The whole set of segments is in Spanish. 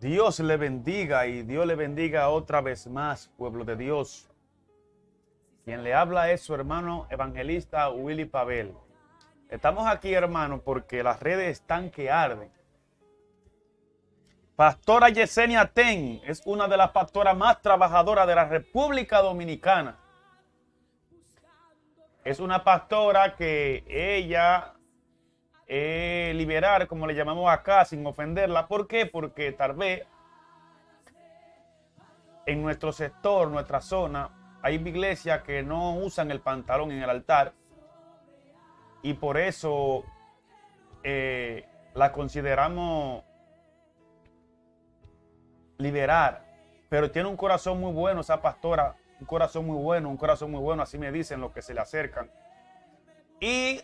Dios le bendiga y Dios le bendiga otra vez más, pueblo de Dios. Quien le habla es su hermano evangelista Willy Pavel. Estamos aquí, hermano, porque las redes están que arden. Pastora Yesenia Ten es una de las pastoras más trabajadoras de la República Dominicana. Es una pastora que ella eh, liberar, como le llamamos acá, sin ofenderla. ¿Por qué? Porque tal vez en nuestro sector, nuestra zona, hay iglesias que no usan el pantalón en el altar y por eso eh, la consideramos liberar. Pero tiene un corazón muy bueno esa pastora, un corazón muy bueno, un corazón muy bueno, así me dicen los que se le acercan. Y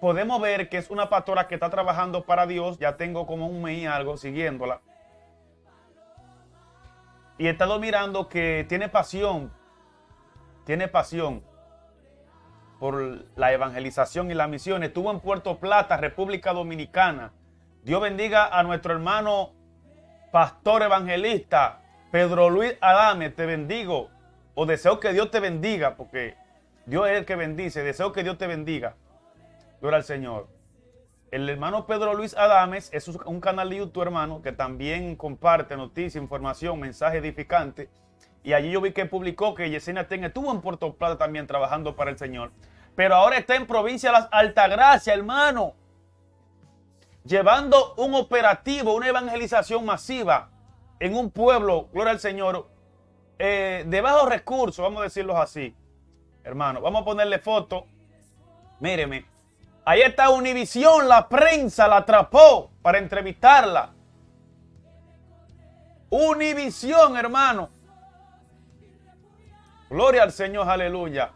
podemos ver que es una pastora que está trabajando para Dios. Ya tengo como un mes algo siguiéndola. Y he estado mirando que tiene pasión, tiene pasión por la evangelización y la misión. Estuvo en Puerto Plata, República Dominicana. Dios bendiga a nuestro hermano pastor evangelista Pedro Luis Adame. Te bendigo o deseo que Dios te bendiga porque Dios es el que bendice. Deseo que Dios te bendiga. Gloria al Señor. El hermano Pedro Luis Adames es un canal de YouTube, hermano, que también comparte noticias, información, mensaje edificante. Y allí yo vi que publicó que Yesenia Tenga estuvo en Puerto Plata también trabajando para el Señor. Pero ahora está en provincia de las Altagracias hermano. Llevando un operativo, una evangelización masiva en un pueblo, gloria al Señor, eh, de bajos recursos, vamos a decirlo así. Hermano, vamos a ponerle foto. Míreme, Ahí está Univisión, la prensa la atrapó para entrevistarla. Univisión, hermano. Gloria al Señor, aleluya.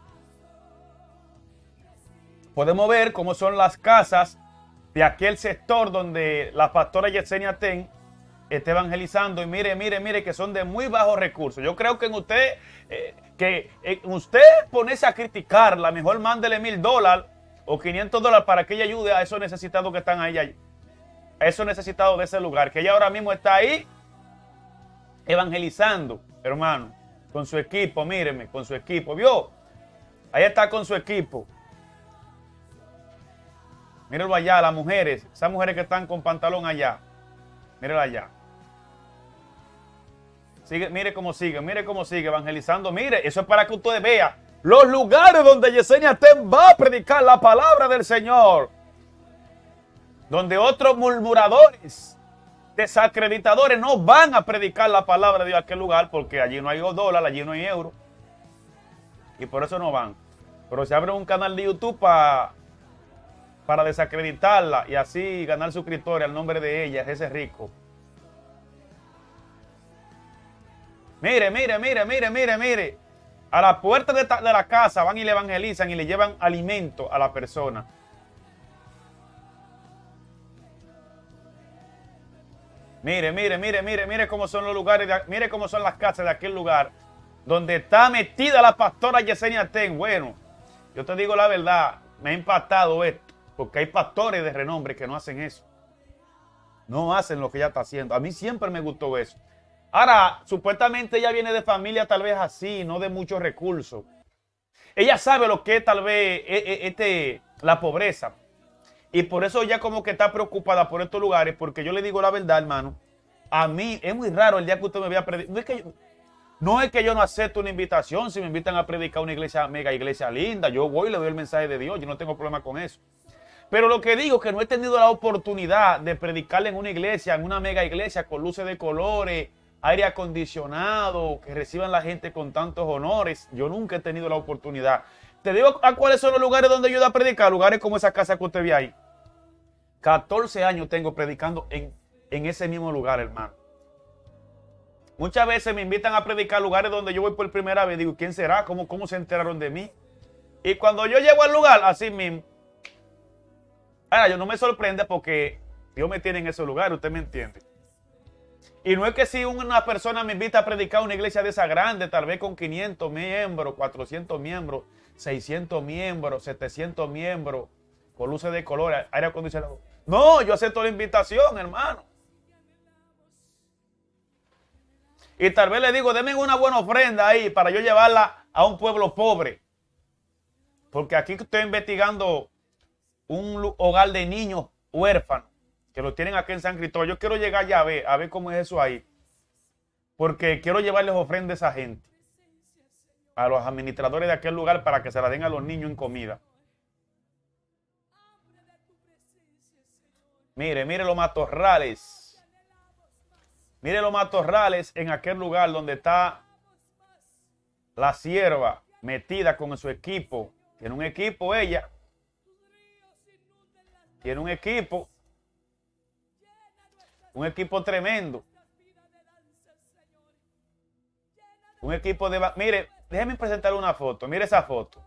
Podemos ver cómo son las casas de aquel sector donde la pastora Yesenia Ten está evangelizando y mire, mire, mire que son de muy bajos recursos. Yo creo que en usted, eh, que usted ponese a criticarla, mejor mándele mil dólares o 500 dólares para que ella ayude a esos necesitados que están ahí, a esos necesitados de ese lugar, que ella ahora mismo está ahí evangelizando, hermano, con su equipo, míreme, con su equipo, ¿vio? Ahí está con su equipo. Mírenlo allá, las mujeres, esas mujeres que están con pantalón allá, mírenlo allá. Sigue, mire cómo sigue, mire cómo sigue evangelizando, mire, eso es para que ustedes vea los lugares donde Yesenia Ten va a predicar la palabra del Señor, donde otros murmuradores, desacreditadores no van a predicar la palabra de Dios a aquel lugar porque allí no hay dólar, allí no hay euro. Y por eso no van. Pero se abre un canal de YouTube para para desacreditarla y así ganar suscriptores al nombre de ella, ese rico. Mire, mire, mire, mire, mire, mire. A la puerta de, la casa van y le evangelizan y le llevan alimento a la persona. Mire, mire, mire, mire, mire cómo son los lugares, mire cómo son las casas de aquel lugar donde está metida la pastora Yesenia Ten. Bueno, yo te digo la verdad, me ha impactado esto, porque hay pastores de renombre que no hacen eso. No hacen lo que ella está haciendo. A mí siempre me gustó eso. Ahora, supuestamente ella viene de familia tal vez así, no de muchos recursos. Ella sabe lo que es tal vez e, e, este, la pobreza. Y por eso ella como que está preocupada por estos lugares, porque yo le digo la verdad, hermano. A mí es muy raro el día que usted me vea predicar. No es que yo no, acepte una invitación. Si me invitan a predicar a una iglesia mega, iglesia linda, yo voy y le doy el mensaje de Dios. Yo no tengo problema con eso. Pero lo que digo es que no he tenido la oportunidad de predicarle en una iglesia, en una mega iglesia, con luces de colores, aire acondicionado, que reciban la gente con tantos honores. Yo nunca he tenido la oportunidad. Te digo a cuáles son los lugares donde yo a predicar, lugares como esa casa que usted ve ahí. 14 años tengo predicando en, ese mismo lugar, hermano. Muchas veces me invitan a predicar lugares donde yo voy por primera vez. Digo, ¿quién será? ¿Cómo, cómo se enteraron de mí? Y cuando yo llego al lugar, así mismo. Ahora, yo no me sorprende porque Dios me tiene en ese lugar, usted me entiende. Y no es que si una persona me invita a predicar una iglesia de esa grande, tal vez con 500 miembros, 400 miembros, 600 miembros, 700 miembros, con luces de color, aire acondicionado. No, yo acepto la invitación, hermano. Y tal vez le digo, denme una buena ofrenda ahí para yo llevarla a un pueblo pobre. Porque aquí estoy investigando un hogar de niños huérfanos que lo tienen aquí en San Cristóbal. Yo quiero llegar allá a ver, a ver cómo es eso ahí. Porque quiero llevarles ofrenda a esa gente, a los administradores de aquel lugar para que se la den a los niños en comida. Mire, mire los matorrales. Mire los matorrales en aquel lugar donde está la sierva metida con su equipo. Tiene un equipo ella. Tiene un equipo. Un equipo tremendo. Un equipo de... Mire, déjeme presentar una foto. Mire esa foto.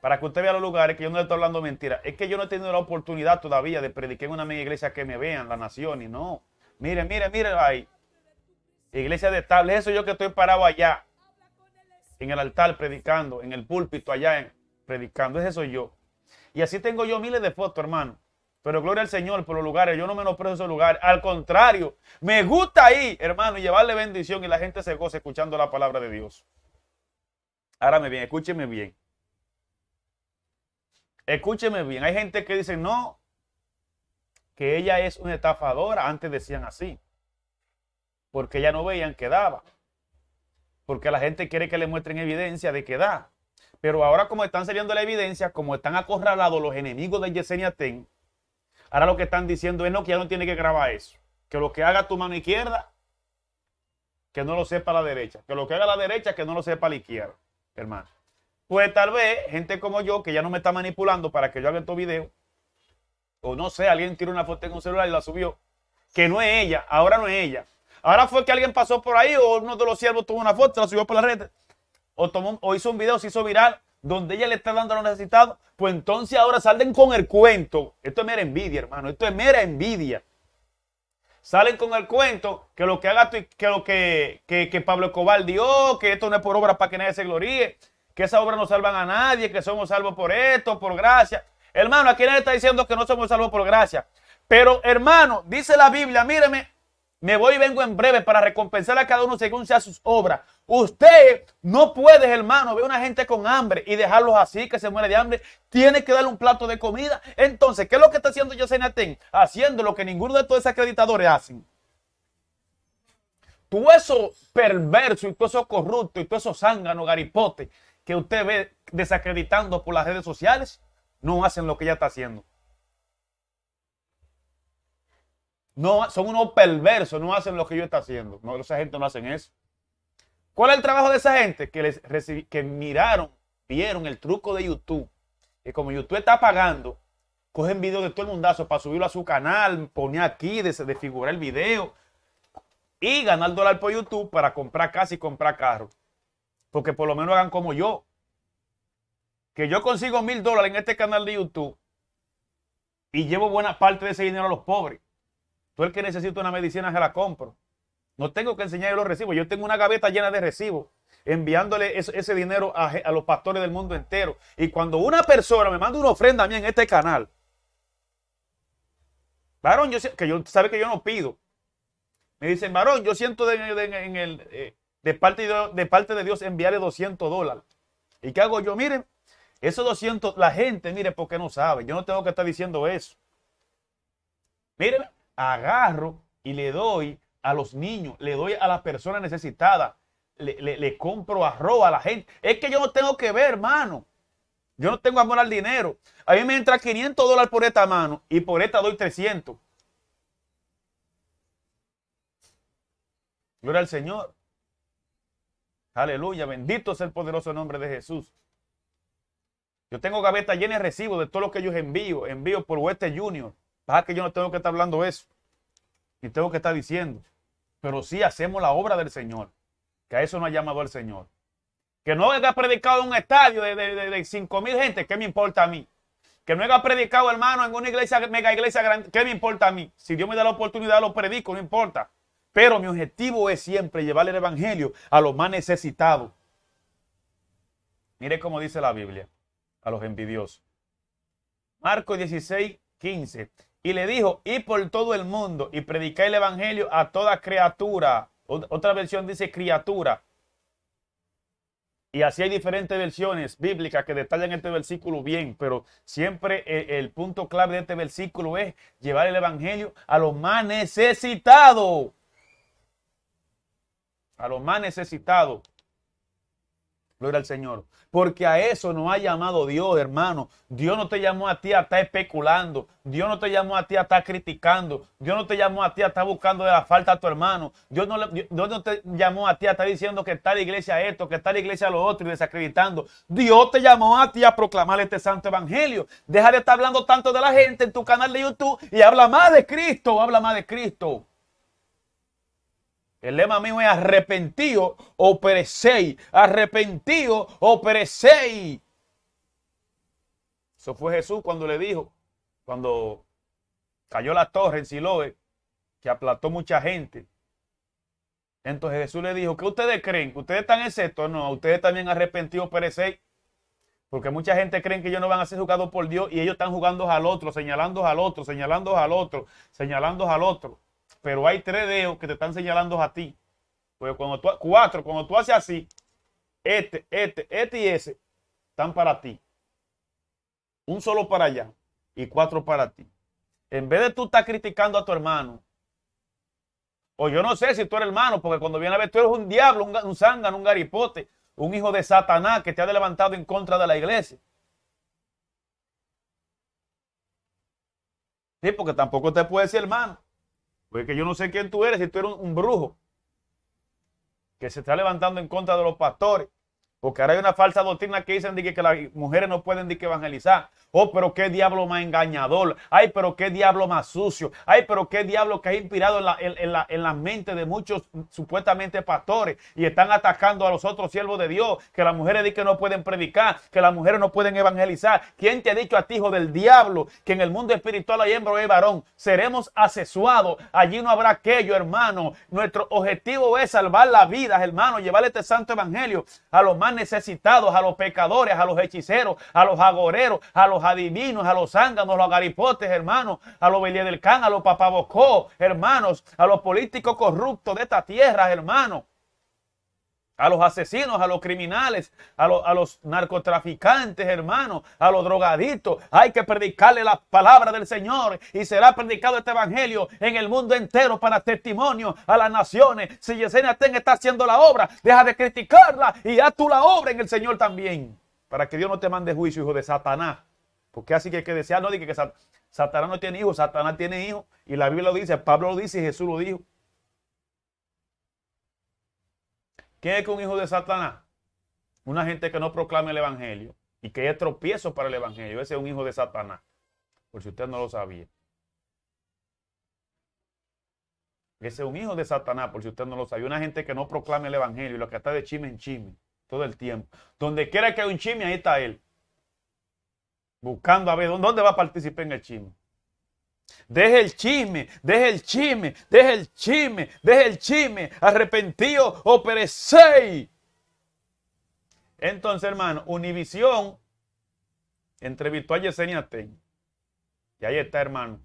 Para que usted vea los lugares que yo no le estoy hablando mentira. Es que yo no he tenido la oportunidad todavía de predicar en una iglesia que me vean, la nación, y No. Mire, mire, mire ahí. Iglesia de es Eso yo que estoy parado allá. En el altar predicando. En el púlpito allá predicando. Ese soy yo. Y así tengo yo miles de fotos, hermano. Pero gloria al Señor por los lugares. Yo no me menosprecio esos lugar. Al contrario, me gusta ahí, hermano, y llevarle bendición y la gente se goce escuchando la palabra de Dios. Árame bien, escúcheme bien. Escúcheme bien. Hay gente que dice, no, que ella es una estafadora. Antes decían así. Porque ya no veían que daba. Porque la gente quiere que le muestren evidencia de que da. Pero ahora como están saliendo la evidencia, como están acorralados los enemigos de Yesenia Ten, Ahora lo que están diciendo es no, que ya no tiene que grabar eso. Que lo que haga tu mano izquierda, que no lo sepa la derecha. Que lo que haga la derecha, que no lo sepa la izquierda, hermano. Pues tal vez gente como yo, que ya no me está manipulando para que yo haga estos videos, o no sé, alguien tiró una foto en un celular y la subió, que no es ella, ahora no es ella. Ahora fue que alguien pasó por ahí o uno de los siervos tomó una foto, la subió por la red, o, tomó, o hizo un video, se hizo viral, donde ella le está dando lo necesitado, pues entonces ahora salen con el cuento. Esto es mera envidia, hermano. Esto es mera envidia. Salen con el cuento que lo que haga que lo que, que, que Pablo Escobar dio, que esto no es por obra para que nadie se gloríe, que esa obra no salvan a nadie, que somos salvos por esto, por gracia. Hermano, aquí nadie está diciendo que no somos salvos por gracia. Pero hermano, dice la Biblia, míreme, me voy y vengo en breve para recompensar a cada uno según sea sus obras. Usted no puede, hermano, ver a una gente con hambre y dejarlos así, que se muere de hambre. Tiene que darle un plato de comida. Entonces, ¿qué es lo que está haciendo Yosemite? Haciendo lo que ninguno de estos acreditadores hacen. Tú eso perverso y tú eso corrupto y tú eso zángano, garipote que usted ve desacreditando por las redes sociales, no hacen lo que ella está haciendo. No, son unos perversos, no hacen lo que yo está haciendo. No, esa gente no hacen eso. ¿Cuál es el trabajo de esa gente? Que, les que miraron, vieron el truco de YouTube. Que como YouTube está pagando, cogen videos de todo el mundazo para subirlo a su canal, poner aquí, desfigurar el video y ganar dólar por YouTube para comprar casa y comprar carro. Porque por lo menos hagan como yo. Que yo consigo mil dólares en este canal de YouTube y llevo buena parte de ese dinero a los pobres. Tú el que necesita una medicina se la compro. No tengo que enseñar los recibos. Yo tengo una gaveta llena de recibos enviándole ese dinero a, los pastores del mundo entero. Y cuando una persona me manda una ofrenda a mí en este canal, varón, yo que yo sabe que yo no pido. Me dicen, varón, yo siento de, en el, eh, parte de, de, parte de Dios enviarle 200 dólares. ¿Y qué hago yo? Miren, esos 200, la gente, mire, porque no sabe. Yo no tengo que estar diciendo eso. Miren, agarro y le doy a los niños, le doy a las personas necesitadas, le, compro arroz a la gente. Es que yo no tengo que ver, hermano. Yo no tengo amor al dinero. A mí me entra 500 dólares por esta mano y por esta doy 300. Gloria al Señor. Aleluya. Bendito es el poderoso nombre de Jesús. Yo tengo gavetas llenas de recibo de todo lo que yo envío. Envío por West Junior. Para que yo no tengo que estar hablando eso. Y tengo que estar diciendo, pero sí hacemos la obra del Señor, que a eso nos ha llamado el Señor. Que no haya predicado en un estadio de, de, mil gente, ¿qué me importa a mí? Que no haya predicado, hermano, en una iglesia, mega iglesia grande, ¿qué me importa a mí? Si Dios me da la oportunidad, lo predico, no importa. Pero mi objetivo es siempre llevar el evangelio a los más necesitados. Mire cómo dice la Biblia a los envidiosos. Marcos 16, 15 y le dijo, y por todo el mundo y predicar el evangelio a toda criatura. Otra versión dice criatura. Y así hay diferentes versiones bíblicas que detallan este versículo bien, pero siempre el, eh, el punto clave de este versículo es llevar el evangelio a los más necesitados. A los más necesitados. Gloria al Señor. Porque a eso no ha llamado Dios, hermano. Dios no te llamó a ti a estar especulando. Dios no te llamó a ti a estar criticando. Dios no te llamó a ti a estar buscando de la falta a tu hermano. Dios no, Dios no te llamó a ti a estar diciendo que está la iglesia esto, que está la iglesia lo otro y desacreditando. Dios te llamó a ti a proclamar este santo evangelio. Deja de estar hablando tanto de la gente en tu canal de YouTube y habla más de Cristo. Habla más de Cristo. El lema mío es arrepentido o perecéis. Arrepentido o perecéis. Eso fue Jesús cuando le dijo, cuando cayó la torre en Siloé, que aplastó mucha gente. Entonces Jesús le dijo, ¿qué ustedes creen? ustedes están excepto? No, ustedes también arrepentidos perecéis. Porque mucha gente cree que ellos no van a ser jugados por Dios y ellos están jugando al otro, señalando al otro, señalando al otro, señalando al otro pero hay tres dedos que te están señalando a ti. Porque cuando cuatro, cuando tú haces así, este, este, este y ese están para ti. Un solo para allá y cuatro para ti. En vez de tú estar criticando a tu hermano, o yo no sé si tú eres hermano, porque cuando viene a ver, tú eres un diablo, un, un zángano, un garipote, un hijo de Satanás que te ha levantado en contra de la iglesia. Sí, porque tampoco te puede decir hermano. Porque yo no sé quién tú eres, si tú eres un, brujo que se está levantando en contra de los pastores. Porque ahora hay una falsa doctrina que dicen de que, las mujeres no pueden que evangelizar. Oh, pero qué diablo más engañador. Ay, pero qué diablo más sucio. Ay, pero qué diablo que ha inspirado en la, mente de muchos supuestamente pastores y están atacando a los otros siervos de Dios. Que las mujeres dicen que no pueden predicar, que las mujeres no pueden evangelizar. ¿Quién te ha dicho a ti, hijo del diablo, que en el mundo espiritual hay hembra y varón? Seremos asesuados. Allí no habrá aquello, hermano. Nuestro objetivo es salvar las vidas, hermano. Llevar este santo evangelio a los más necesitados, a los pecadores, a los hechiceros, a los agoreros, a los adivinos, a los zánganos, a los garipotes hermanos, a los Belía a los papabocó, hermanos, a los políticos corruptos de esta tierra, hermanos a los asesinos, a los criminales, a, los narcotraficantes, hermanos, a los drogaditos. Hay que predicarle la palabra del Señor y será predicado este evangelio en el mundo entero para testimonio a las naciones. Si Yesenia Ten está haciendo la obra, deja de criticarla y haz tú la obra en el Señor también. Para que Dios no te mande juicio, hijo de Satanás. Porque así que hay que decir, no, dije que Satanás no tiene hijos, Satanás tiene hijos. Y la Biblia lo dice, Pablo lo dice y Jesús lo dijo. ¿Quién es que un hijo de Satanás? Una gente que no proclama el Evangelio y que es tropiezo para el Evangelio. Ese es un hijo de Satanás, por si usted no lo sabía. Ese es un hijo de Satanás, por si usted no lo sabía. Una gente que no proclama el Evangelio y lo que está de chisme en chisme todo el tiempo. Donde quiera que hay un chisme, ahí está él buscando a ver dónde va a participar en el chisme. Deje el chisme, deje el chisme, deje el chisme, deje el chisme, arrepentido o Entonces, hermano, Univisión entrevistó a Yesenia Ten. Y ahí está, hermano.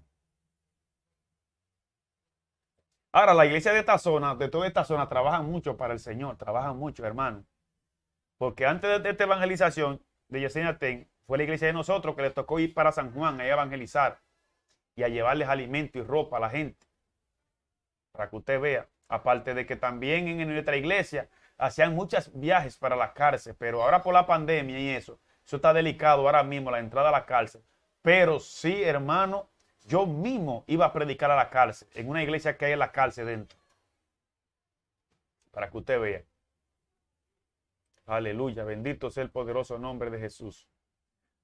Ahora, la iglesia de esta zona, de toda esta zona, trabaja mucho para el Señor, Trabaja mucho, hermano. Porque antes de esta evangelización de Yesenia Ten, fue la iglesia de nosotros que les tocó ir para San Juan a evangelizar y a llevarles alimento y ropa a la gente. Para que usted vea. Aparte de que también en nuestra iglesia hacían muchos viajes para la cárcel, pero ahora por la pandemia y eso, eso está delicado ahora mismo, la entrada a la cárcel. Pero sí, hermano, yo mismo iba a predicar a la cárcel, en una iglesia que hay en la cárcel dentro. Para que usted vea. Aleluya, bendito sea el poderoso nombre de Jesús.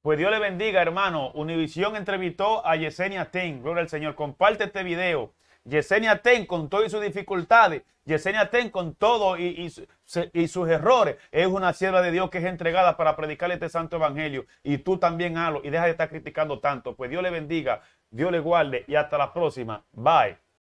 Pues Dios le bendiga, hermano. Univisión entrevistó a Yesenia Ten. Gloria al Señor. Comparte este video. Yesenia Ten con todas sus dificultades, Yesenia Ten con todo y, sus errores, es una sierva de Dios que es entregada para predicarle este santo evangelio. Y tú también hazlo y deja de estar criticando tanto. Pues Dios le bendiga, Dios le guarde y hasta la próxima. Bye.